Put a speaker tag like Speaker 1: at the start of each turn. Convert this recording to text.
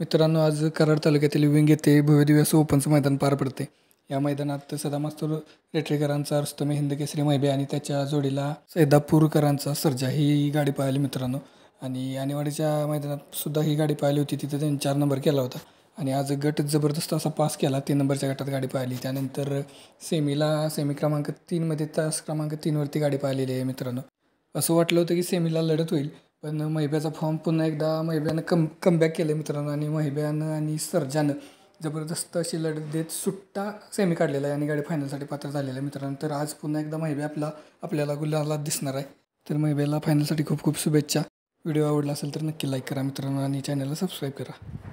Speaker 1: मित्रांनो आज कराड तालुक्यातील विंग येथे भव्य असं ओपनचं मैदान पार पडते या मैदानात सदामास्तूर रेटरेकरांचा रुस्तमे हिंद केसरी मैबे आणि त्याच्या जोडीला सैदापूरकरांचा सर्जा ही गाडी पाहिली मित्रांनो आणि आणीवाडीच्या मैदानात सुद्धा ही गाडी पाहिली होती तिथे त्यांनी चार नंबर केला होता आणि आज गट जबरदस्त असा पास केला तीन नंबरच्या गटात गाडी पाहिली त्यानंतर सेमीला सेमी क्रमांक तीनमध्ये तास क्रमांक तीनवरती गाडी पाहिलेली आहे मित्रांनो असं वाटलं होतं की सेमीला लढत होईल पण महिब्याचा फॉर्म पुन्हा एकदा महिब्यानं कम कमबॅक केलं आहे मित्रांनो आणि महिब्यानं आणि सर्जानं जबरदस्त अशी लढत देत सुट्टा सेमी काढलेला आहे आणि गाडी फायनलसाठी पात्र झालेला आहे मित्रांनो तर आज पुन्हा एकदा महिबे आपला आपल्याला गुलाला दिसणार आहे तर महिब्याला फायनलसाठी खूप खूप शुभेच्छा व्हिडिओ आवडला असेल तर नक्की लाईक करा मित्रांनो आणि चॅनलला सबस्क्राईब करा